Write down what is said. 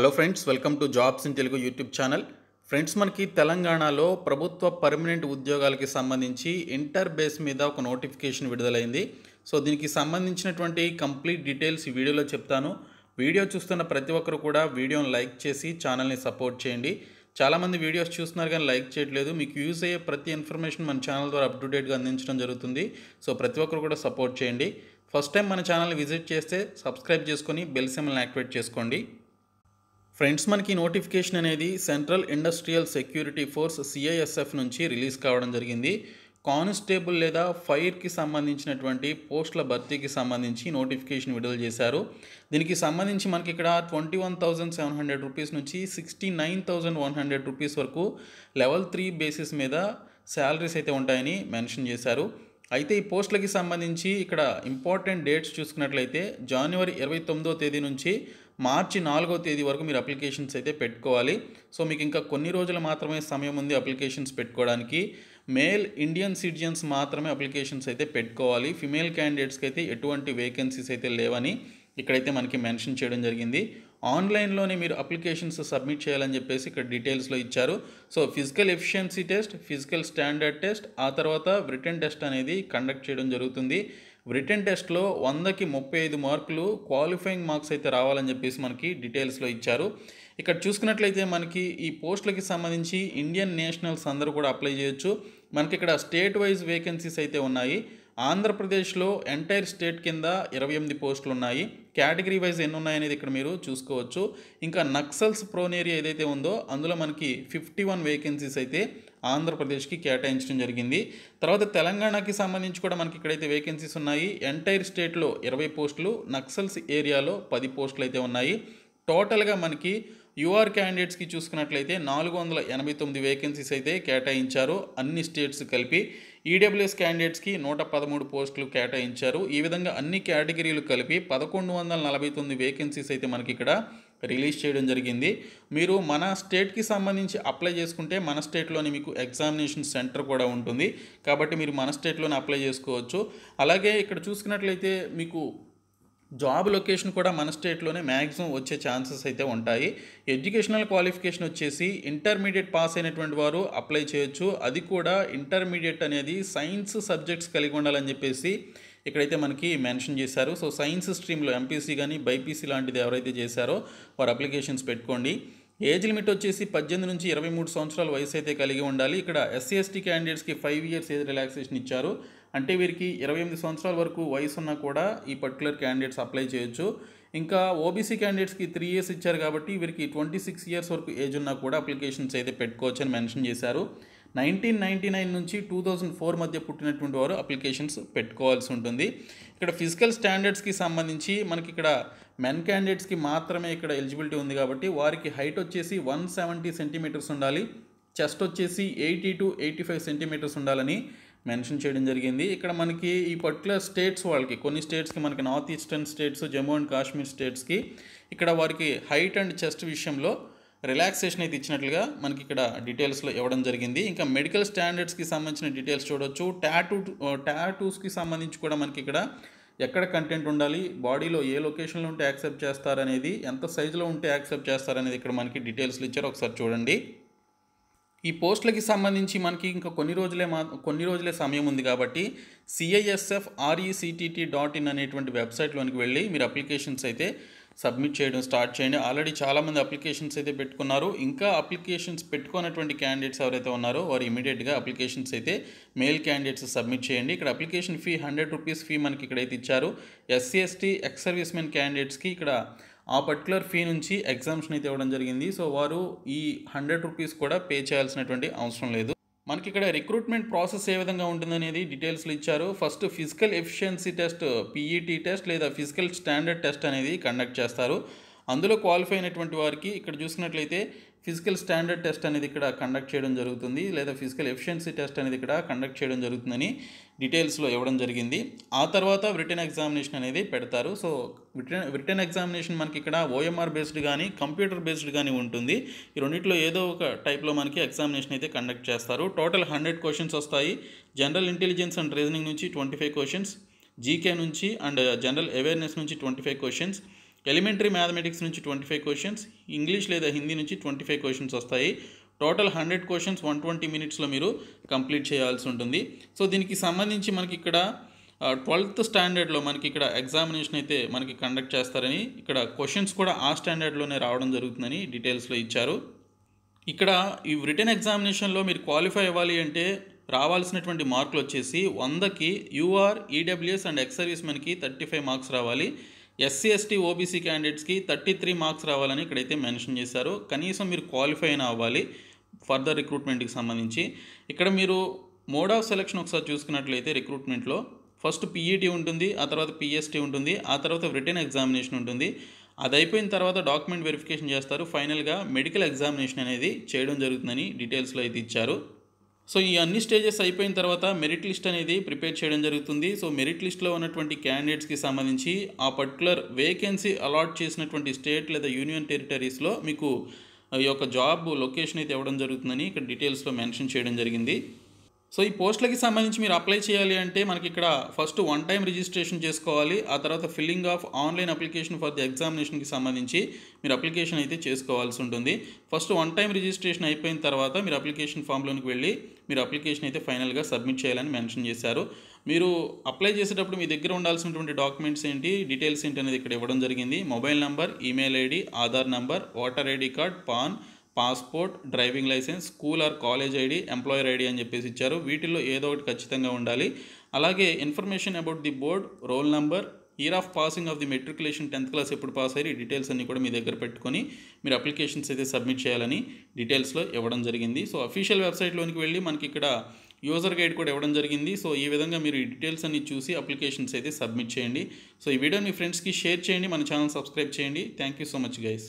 hello friends welcome to jobs in Telugu YouTube channel friends మనకి తెలంగాణలో ప్రభుత్వ పర్మనెంట్ ఉద్యోగాలకి సంబంధించి ఇంటర్ బేస్ మీద ఒక నోటిఫికేషన్ విడుదలైంది సో దీనికి సంబంధించినటువంటి కంప్లీట్ డీటెయిల్స్ ఈ వీడియోలో చెప్తాను వీడియో చూస్తున్న ప్రతి ఒక్కరు కూడా వీడియోని లైక్ చేసి ఛానల్ని సపోర్ట్ చేయండి చాలామంది వీడియోస్ చూస్తున్నారు కానీ లైక్ చేయట్లేదు మీకు యూజ్ అయ్యే ప్రతి ఇన్ఫర్మేషన్ మన ఛానల్ ద్వారా అప్డేట్గా అందించడం జరుగుతుంది సో ప్రతి ఒక్కరు కూడా సపోర్ట్ చేయండి ఫస్ట్ టైం మన ఛానల్ విజిట్ చేస్తే సబ్స్క్రైబ్ చేసుకొని బెల్ యాక్టివేట్ చేసుకోండి ఫ్రెండ్స్ మనకి నోటిఫికేషన్ అనేది central industrial security force CISF నుంచి రిలీజ్ కావడం జరిగింది కానిస్టేబుల్ లేదా ఫైర్కి సంబంధించినటువంటి పోస్టుల భర్తీకి సంబంధించి నోటిఫికేషన్ విడుదల చేశారు దీనికి సంబంధించి మనకి ఇక్కడ twenty one thousand seven hundred rupees నుంచి sixty nine thousand one hundred rupees వరకు లెవెల్ త్రీ బేసిస్ మీద శాలరీస్ అయితే ఉంటాయని మెన్షన్ చేశారు అయితే ఈ పోస్టులకి సంబంధించి ఇక్కడ ఇంపార్టెంట్ డేట్స్ చూసుకున్నట్లయితే జనవరి ఇరవై తొమ్మిదో తేదీ నుంచి మార్చి నాలుగో తేదీ వరకు మీరు అప్లికేషన్స్ అయితే పెట్టుకోవాలి సో మీకు ఇంకా కొన్ని రోజులు మాత్రమే సమయం ఉంది అప్లికేషన్స్ పెట్టుకోవడానికి మేల్ ఇండియన్ సిటిజన్స్ మాత్రమే అప్లికేషన్స్ అయితే పెట్టుకోవాలి ఫిమేల్ క్యాండిడేట్స్కి అయితే ఎటువంటి వేకెన్సీస్ అయితే లేవని ఇక్కడైతే మనకి మెన్షన్ చేయడం జరిగింది ఆన్లైన్లోనే మీరు అప్లికేషన్స్ సబ్మిట్ చేయాలని చెప్పేసి ఇక్కడ డీటెయిల్స్లో ఇచ్చారు so physical efficiency test physical standard test ఆ తర్వాత రిటర్న్ టెస్ట్ అనేది కండక్ట్ చేయడం జరుగుతుంది రిటర్న్ టెస్ట్లో వందకి ముప్పై ఐదు మార్కులు క్వాలిఫైయింగ్ మార్క్స్ అయితే రావాలని చెప్పేసి మనకి డీటెయిల్స్లో ఇచ్చారు ఇక్కడ చూసుకున్నట్లయితే మనకి ఈ పోస్టులకి సంబంధించి ఇండియన్ నేషనల్స్ అందరూ కూడా అప్లై చేయొచ్చు మనకి ఇక్కడ స్టేట్ వైజ్ వేకెన్సీస్ అయితే ఉన్నాయి ఆంధ్రప్రదేశ్లో ఎంటైర్ స్టేట్ కింద ఇరవై ఎనిమిది పోస్టులు ఉన్నాయి కేటగిరీ వైజ్ ఎన్ని ఉన్నాయనేది ఇక్కడ మీరు చూసుకోవచ్చు ఇంకా నక్సల్స్ ప్రోన్ ఏరియా ఏదైతే ఉందో అందులో మనకి ఫిఫ్టీ వన్ వేకెన్సీస్ అయితే ఆంధ్రప్రదేశ్కి కేటాయించడం జరిగింది తర్వాత తెలంగాణకి సంబంధించి కూడా మనకి ఇక్కడైతే వేకెన్సీస్ ఉన్నాయి ఎంటైర్ స్టేట్లో ఇరవై పోస్టులు నక్సల్స్ ఏరియాలో పది పోస్టులు అయితే ఉన్నాయి టోటల్గా మనకి యూఆర్ క్యాండిడేట్స్కి చూసుకున్నట్లయితే నాలుగు వందల ఎనభై తొమ్మిది వేకెన్సీస్ అయితే కేటాయించారు అన్ని స్టేట్స్ కలిపి ఈడబ్ల్యూఎస్ e క్యాండిడేట్స్కి నూట పదమూడు పోస్టులు కేటాయించారు ఈ విధంగా అన్ని కేటగిరీలు కలిపి పదకొండు వందల నలభై తొమ్మిది వేకెన్సీస్ అయితే మనకి ఇక్కడ రిలీజ్ చేయడం జరిగింది మీరు మన స్టేట్కి సంబంధించి అప్లై చేసుకుంటే మన స్టేట్లోని మీకు ఎగ్జామినేషన్ సెంటర్ కూడా ఉంటుంది కాబట్టి మీరు మన స్టేట్లోనే అప్లై చేసుకోవచ్చు అలాగే ఇక్కడ చూసుకున్నట్లయితే మీకు జాబ్ లొకేషన్ కూడా మన స్టేట్లోనే మ్యాక్సిమం వచ్చే ఛాన్సెస్ అయితే ఉంటాయి ఎడ్యుకేషనల్ క్వాలిఫికేషన్ వచ్చేసి ఇంటర్మీడియట్ పాస్ అయినటువంటి వారు అప్లై చేయొచ్చు అది కూడా ఇంటర్మీడియట్ అనేది సైన్స్ సబ్జెక్ట్స్ కలిగి ఉండాలని చెప్పేసి ఇక్కడైతే మనకి మెన్షన్ చేశారు సో సైన్స్ స్ట్రీమ్లో ఎంపీసీ కానీ బైపీసీ లాంటిది ఎవరైతే చేశారో వారు అప్లికేషన్స్ పెట్టుకోండి ఏజ్ లిమిట్ వచ్చేసి పద్దెనిమిది నుంచి ఇరవై మూడు సంవత్సరాల వయసు అయితే కలిగి ఉండాలి ఇక్కడ ఎస్సీ ఎస్టీ క్యాండిడేట్స్కి ఫైవ్ ఇయర్స్ ఏజ్ రిలాక్సేషన్ ఇచ్చారు అంటే వీరికి ఇరవై ఎనిమిది సంవత్సరాల వరకు వయసు ఉన్నా కూడా ఈ పర్టికులర్ క్యాండిడేట్స్ అప్లై చేయొచ్చు ఇంకా ఓబీసీ క్యాండిడేట్స్కి త్రీ ఇయర్స్ ఇచ్చారు కాబట్టి వీరికి ట్వంటీ సిక్స్ ఇయర్స్ వరకు ఏజ్ ఉన్నా కూడా అప్లికేషన్స్ అయితే పెట్టుకోవచ్చని మెన్షన్ చేశారు నైన్టీన్ నైంటీ నైన్ నుంచి టూ థౌజండ్ ఫోర్ మధ్య పుట్టినటువంటి వారు అప్లికేషన్స్ పెట్టుకోవాల్సి ఉంటుంది ఇక్కడ ఫిజికల్ స్టాండర్డ్స్కి సంబంధించి మనకి ఇక్కడ మెన్ క్యాండిడేట్స్కి మాత్రమే ఇక్కడ ఎలిజిబిలిటీ ఉంది కాబట్టి వారికి హైట్ వచ్చేసి వన్ సెవెంటీ సెంటీమీటర్స్ ఉండాలి చెస్ట్ వచ్చేసి eighty to eighty five centimetres ఉండాలని మెన్షన్ చేయడం జరిగింది ఇక్కడ మనకి ఈ పర్టికులర్ స్టేట్స్ వాళ్ళకి కొన్ని స్టేట్స్కి మనకి north eastern states Jammu and Kashmir స్టేట్స్కి ఇక్కడ వారికి హైట్ అండ్ చెస్ట్ విషయంలో రిలాక్సేషన్ అయితే ఇచ్చినట్లుగా మనకి ఇక్కడ డీటెయిల్స్లో ఇవ్వడం జరిగింది ఇంకా మెడికల్ స్టాండర్డ్స్కి సంబంధించిన డీటెయిల్స్ చూడొచ్చు టాటూ టాటూస్కి సంబంధించి కూడా మనకి ఇక్కడ ఎక్కడ కంటెంట్ ఉండాలి బాడీలో ఏ లొకేషన్లో ఉంటే యాక్సెప్ట్ చేస్తారనేది ఎంత సైజులో ఉంటే యాక్సెప్ట్ చేస్తారనేది ఇక్కడ మనకి డీటెయిల్స్లు ఇచ్చారు ఒకసారి చూడండి ఈ పోస్టులకి సంబంధించి మనకి ఇంకా కొన్ని రోజులే మా కొన్ని రోజులే సమయం ఉంది కాబట్టి సిఐఎస్ఎఫ్ ఆర్ఈసిటిటి డాట్ ఇన్ అనేటువంటి వెబ్సైట్లోనికి వెళ్ళి మీరు అప్లికేషన్స్ అయితే సబ్మిట్ చేయడం స్టార్ట్ చేయండి ఆల్రెడీ చాలామంది అప్లికేషన్స్ అయితే పెట్టుకున్నారు ఇంకా అప్లికేషన్స్ పెట్టుకున్నటువంటి క్యాండిడేట్స్ ఎవరైతే ఉన్నారో వారు ఇమీడియట్గా అప్లికేషన్స్ అయితే మెయిల్ క్యాండిడేట్స్ సబ్మిట్ చేయండి ఇక్కడ application fee hundred rupees fee మనకి ఇక్కడైతే ఇచ్చారు SC ST ex service men క్యాండిడేట్స్కి ఇక్కడ ఆ పర్టికులర్ ఫీ నుంచి ఎగ్జామ్షన్ అయితే ఇవ్వడం జరిగింది సో వారు ఈ హండ్రెడ్ రూపీస్ కూడా పే చేయాల్సినటువంటి అవసరం లేదు మనకి ఇక్కడ రిక్రూట్మెంట్ ప్రాసెస్ ఏ విధంగా ఉంటుందనేది డీటెయిల్స్లో ఇచ్చారు first physical efficiency test PET test లేదా ఫిజికల్ స్టాండర్డ్ టెస్ట్ అనేది కండక్ట్ చేస్తారు అందులో క్వాలిఫై అయినటువంటి వారికి ఇక్కడ చూసినట్లయితే ఫిజికల్ స్టాండర్డ్ టెస్ట్ అనేది ఇక్కడ కండక్ట్ చేయడం జరుగుతుంది లేదా ఫిజికల్ ఎఫిషియన్సీ టెస్ట్ అనేది ఇక్కడ కండక్ట్ చేయడం జరుగుతుందని డీటెయిల్స్లో ఇవ్వడం జరిగింది ఆ తర్వాత రిటర్న్ ఎగ్జామినేషన్ అనేది పెడతారు సో రిటర్న్ రిటర్న్ ఎగ్జామినేషన్ మనకి ఇక్కడ ఓఎంఆర్ బేస్డ్ కానీ కంప్యూటర్ బేస్డ్ కానీ ఉంటుంది ఈ రెండింటిలో ఏదో ఒక టైప్లో మనకి ఎగ్జామినేషన్ అయితే కండక్ట్ చేస్తారు టోటల్ హండ్రెడ్ క్వశ్చన్స్ వస్తాయి జనరల్ ఇంటెలిజెన్స్ అండ్ రీజనింగ్ నుంచి ట్వంటీ ఫైవ్ క్వశ్చన్స్ జీకే నుంచి అండ్ జనరల్ అవేర్నెస్ నుంచి twenty five questions elementary mathematics నుంచి ట్వంటీ ఫైవ్ క్వశ్చన్స్ ఇంగ్లీష్ లేదా హిందీ నుంచి ట్వంటీ ఫైవ్ క్వశ్చన్స్ వస్తాయి total hundred questions one twenty మినిట్స్లో మీరు కంప్లీట్ చేయాల్సి ఉంటుంది సో దీనికి సంబంధించి మనకి ఇక్కడ ట్వెల్త్ స్టాండర్డ్లో మనకి ఇక్కడ ఎగ్జామినేషన్ అయితే మనకి కండక్ట్ చేస్తారని ఇక్కడ క్వశ్చన్స్ కూడా ఆ స్టాండర్డ్లోనే రావడం జరుగుతుందని డీటెయిల్స్లో ఇచ్చారు ఇక్కడ ఈ రిటర్న్ ఎగ్జామినేషన్లో మీరు క్వాలిఫై అవ్వాలి అంటే రావాల్సినటువంటి మార్కులు వచ్చేసి వందకి UR EWS and ex service మనకి థర్టీ ఫైవ్ మార్క్స్ రావాలి ఎస్సీ ఎస్టీ ఓబీసీ క్యాండిడేట్స్కి థర్టీ త్రీ మార్క్స్ రావాలని ఇక్కడైతే మెన్షన్ చేశారు కనీసం మీరు క్వాలిఫై అయినా అవ్వాలి ఫర్దర్ రిక్రూట్మెంట్కి సంబంధించి ఇక్కడ మీరు మోడ్ ఆఫ్ సెలక్షన్ ఒకసారి చూసుకున్నట్లయితే రిక్రూట్మెంట్లో ఫస్ట్ పీఈటీ ఉంటుంది ఆ తర్వాత పిఎస్టీ ఉంటుంది ఆ తర్వాత రిటర్న్ ఎగ్జామినేషన్ ఉంటుంది అది అయిపోయిన తర్వాత డాక్యుమెంట్ వెరిఫికేషన్ చేస్తారు ఫైనల్గా మెడికల్ ఎగ్జామినేషన్ అనేది చేయడం జరుగుతుందని డీటెయిల్స్లో అయితే ఇచ్చారు సో ఈ అన్ని స్టేజెస్ అయిపోయిన తర్వాత మెరిట్ లిస్ట్ అనేది ప్రిపేర్ చేయడం జరుగుతుంది సో మెరిట్ లిస్ట్లో ఉన్నటువంటి క్యాండిడేట్స్కి సంబంధించి ఆ పర్టికులర్ వేకెన్సీ అలాట్ చేసినటువంటి స్టేట్ లేదా యూనియన్ టెరిటరీస్లో మీకు ఈ యొక్క జాబ్ లొకేషన్ అయితే ఇవ్వడం జరుగుతుందని ఇక్కడ డీటెయిల్స్లో మెన్షన్ చేయడం జరిగింది సో ఈ పోస్టులకి సంబంధించి మీరు అప్లై చేయాలి అంటే మనకి ఇక్కడ ఫస్ట్ వన్ టైం రిజిస్ట్రేషన్ చేసుకోవాలి ఆ తర్వాత filling of online application for the ఎగ్జామినేషన్కి సంబంధించి మీరు అప్లికేషన్ అయితే చేసుకోవాల్సి ఉంటుంది ఫస్ట్ వన్ టైం రిజిస్ట్రేషన్ అయిపోయిన తర్వాత మీరు అప్లికేషన్ ఫామ్లోనికి వెళ్ళి మీరు అప్లికేషన్ అయితే ఫైనల్గా సబ్మిట్ చేయాలని మెన్షన్ చేశారు మీరు అప్లై చేసేటప్పుడు మీ దగ్గర ఉండాల్సినటువంటి డాక్యుమెంట్స్ ఏంటి డీటెయిల్స్ ఏంటి అనేది ఇక్కడ ఇవ్వడం జరిగింది mobile number email ID Aadhaar number voter ID card PAN passport driving licence school or college ID employer ID అని చెప్పేసి ఇచ్చారు వీటిల్లో ఏదో ఒకటి ఖచ్చితంగా ఉండాలి అలాగే information about the board roll number year of passing of the matriculation tenth class ఎప్పుడు పాస్ అయ్యి డీటెయిల్స్ అన్ని కూడా మీ దగ్గర పెట్టుకొని మీరు అప్లికేషన్స్ అయితే సబ్మిట్ చేయాలని డీటెయిల్స్లో ఇవ్వడం జరిగింది సో అఫీషియల్ వెబ్సైట్లోనికి వెళ్ళి మనకి ఇక్కడ యూజర్ గైడ్ కూడా ఇవ్వడం జరిగింది సో ఈ విధంగా మీరు డీటెయిల్స్ అన్ని చూసి అప్లికేషన్స్ అయితే సబ్మిట్ చేయండి సో ఈ వీడియో మీ ఫ్రెండ్స్కి షేర్ చేయండి మన ఛానల్ సబ్స్క్రైబ్ చేయండి thank you so much guys